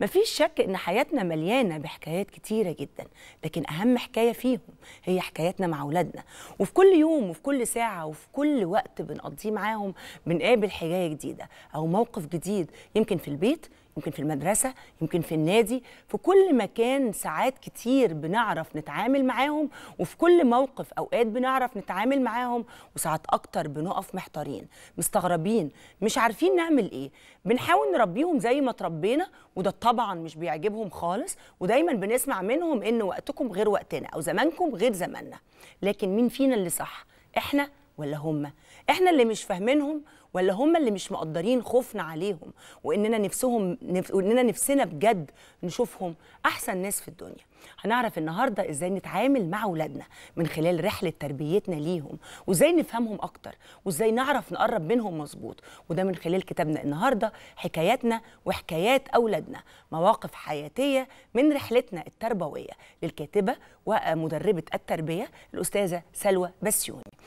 مفيش شك ان حياتنا مليانه بحكايات كتيره جدا لكن اهم حكايه فيهم هي حكاياتنا مع اولادنا وفي كل يوم وفي كل ساعه وفي كل وقت بنقضيه معاهم بنقابل حكايه جديده او موقف جديد يمكن في البيت يمكن في المدرسة يمكن في النادي في كل مكان ساعات كتير بنعرف نتعامل معاهم وفي كل موقف أوقات بنعرف نتعامل معاهم وساعات أكتر بنقف محتارين مستغربين مش عارفين نعمل إيه بنحاول نربيهم زي ما تربينا وده طبعا مش بيعجبهم خالص ودايما بنسمع منهم إن وقتكم غير وقتنا أو زمانكم غير زماننا لكن مين فينا اللي صح؟ إحنا ولا هم احنا اللي مش فاهمينهم ولا هم اللي مش مقدرين خوفنا عليهم واننا نفسهم نف... واننا نفسنا بجد نشوفهم احسن ناس في الدنيا هنعرف النهارده ازاي نتعامل مع اولادنا من خلال رحله تربيتنا ليهم وازاي نفهمهم اكتر وازاي نعرف نقرب منهم مظبوط وده من خلال كتابنا النهارده حكاياتنا وحكايات اولادنا مواقف حياتيه من رحلتنا التربويه للكاتبه ومدربه التربيه الاستاذه سلوى بسيوني